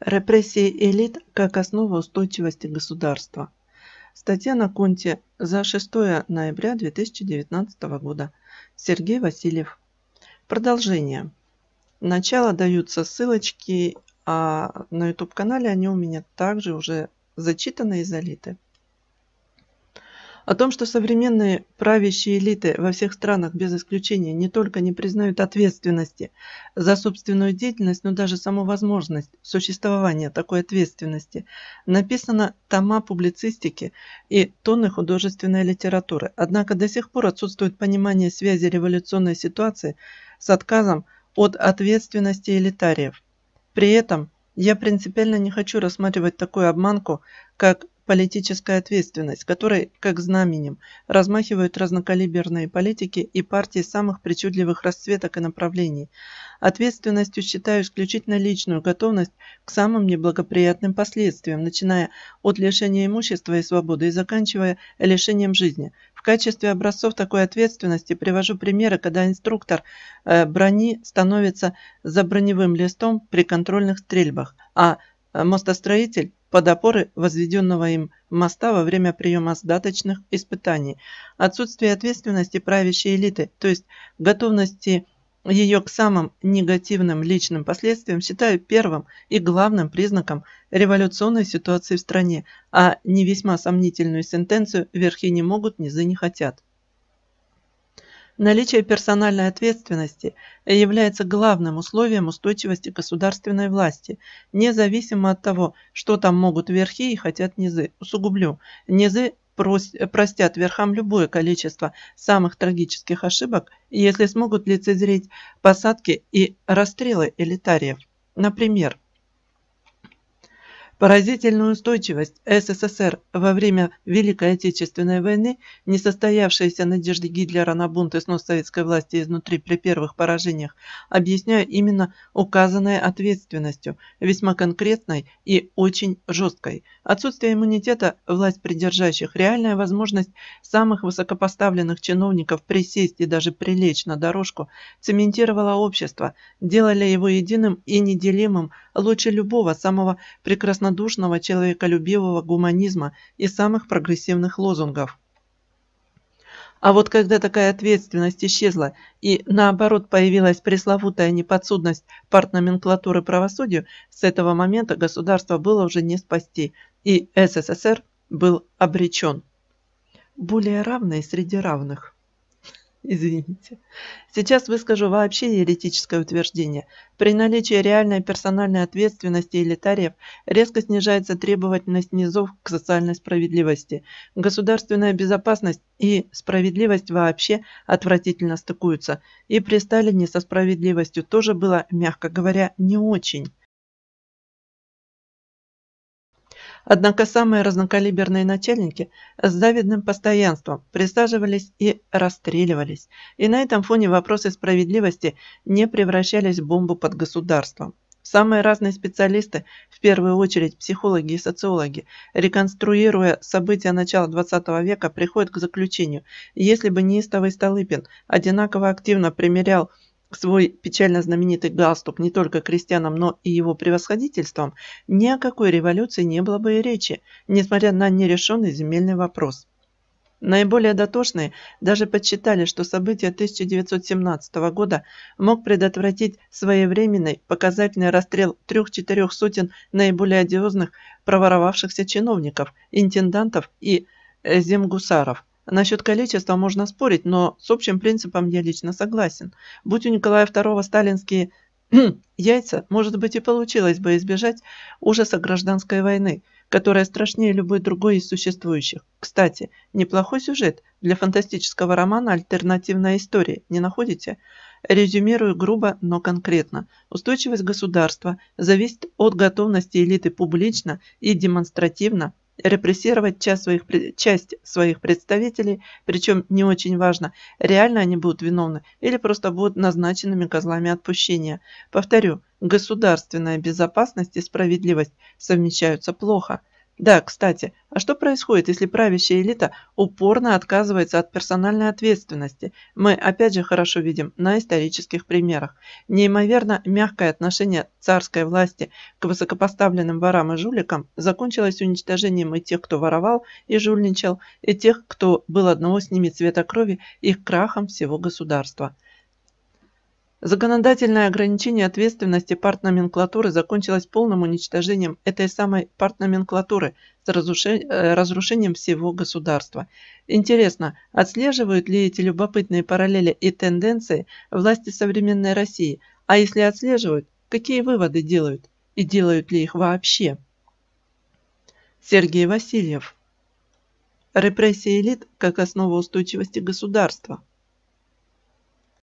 Репрессии элит как основа устойчивости государства. Статья на Конте за 6 ноября 2019 года. Сергей Васильев. Продолжение. Начало даются ссылочки, а на YouTube-канале они у меня также уже зачитаны и залиты. О том, что современные правящие элиты во всех странах без исключения не только не признают ответственности за собственную деятельность, но даже саму возможность существования такой ответственности, написано тома публицистики и тонны художественной литературы. Однако до сих пор отсутствует понимание связи революционной ситуации с отказом от ответственности элитариев. При этом я принципиально не хочу рассматривать такую обманку, как политическая ответственность, которой, как знаменем, размахивают разнокалиберные политики и партии самых причудливых расцветок и направлений. Ответственностью считаю исключительно личную готовность к самым неблагоприятным последствиям, начиная от лишения имущества и свободы и заканчивая лишением жизни. В качестве образцов такой ответственности привожу примеры, когда инструктор э, брони становится за броневым листом при контрольных стрельбах, а э, мостостроитель под опоры возведенного им моста во время приема сдаточных испытаний, отсутствие ответственности правящей элиты, то есть готовности ее к самым негативным личным последствиям считаю первым и главным признаком революционной ситуации в стране, а не весьма сомнительную сентенцию верхи не могут, низы не хотят. Наличие персональной ответственности является главным условием устойчивости государственной власти, независимо от того, что там могут верхи и хотят низы. Усугублю, низы простят верхам любое количество самых трагических ошибок, если смогут лицезреть посадки и расстрелы элитариев. Например, Поразительную устойчивость СССР во время Великой Отечественной войны, несостоявшиеся надежды Гитлера на бунт и снос советской власти изнутри при первых поражениях, объясняю именно указанной ответственностью, весьма конкретной и очень жесткой. Отсутствие иммунитета власть придержащих, реальная возможность самых высокопоставленных чиновников присесть и даже прилечь на дорожку, цементировала общество, делали его единым и неделимым лучше любого самого прекраснодушного человеколюбивого гуманизма и самых прогрессивных лозунгов. А вот когда такая ответственность исчезла и, наоборот, появилась пресловутая неподсудность партноменклатуры правосудию, с этого момента государство было уже не спасти, и СССР был обречен. Более равные среди равных. Извините. Сейчас выскажу вообще еретическое утверждение. При наличии реальной персональной ответственности или тариф резко снижается требовательность низов к социальной справедливости. Государственная безопасность и справедливость вообще отвратительно стыкуются. И при Сталине со справедливостью тоже было, мягко говоря, не очень. Однако самые разнокалиберные начальники с завидным постоянством присаживались и расстреливались, и на этом фоне вопросы справедливости не превращались в бомбу под государством. Самые разные специалисты, в первую очередь психологи и социологи, реконструируя события начала 20 века, приходят к заключению, если бы неистовый Столыпин одинаково активно примерял свой печально знаменитый галстук не только крестьянам, но и его превосходительством, ни о какой революции не было бы и речи, несмотря на нерешенный земельный вопрос. Наиболее дотошные даже подсчитали, что события 1917 года мог предотвратить своевременный показательный расстрел трех-четырех сотен наиболее одиозных проворовавшихся чиновников, интендантов и э, земгусаров, Насчет количества можно спорить, но с общим принципом я лично согласен. Будь у Николая II сталинские яйца, может быть и получилось бы избежать ужаса гражданской войны, которая страшнее любой другой из существующих. Кстати, неплохой сюжет для фантастического романа «Альтернативная история», не находите? Резюмирую грубо, но конкретно. Устойчивость государства зависит от готовности элиты публично и демонстративно репрессировать часть своих, часть своих представителей, причем не очень важно, реально они будут виновны или просто будут назначенными козлами отпущения. Повторю, государственная безопасность и справедливость совмещаются плохо – да, кстати, а что происходит, если правящая элита упорно отказывается от персональной ответственности? Мы опять же хорошо видим на исторических примерах. Неимоверно мягкое отношение царской власти к высокопоставленным ворам и жуликам закончилось уничтожением и тех, кто воровал и жульничал, и тех, кто был одного с ними цвета крови, их крахом всего государства. Законодательное ограничение ответственности партноменклатуры закончилось полным уничтожением этой самой партноменклатуры с э, разрушением всего государства. Интересно, отслеживают ли эти любопытные параллели и тенденции власти современной России, а если отслеживают, какие выводы делают и делают ли их вообще? Сергей Васильев. Репрессии элит как основа устойчивости государства.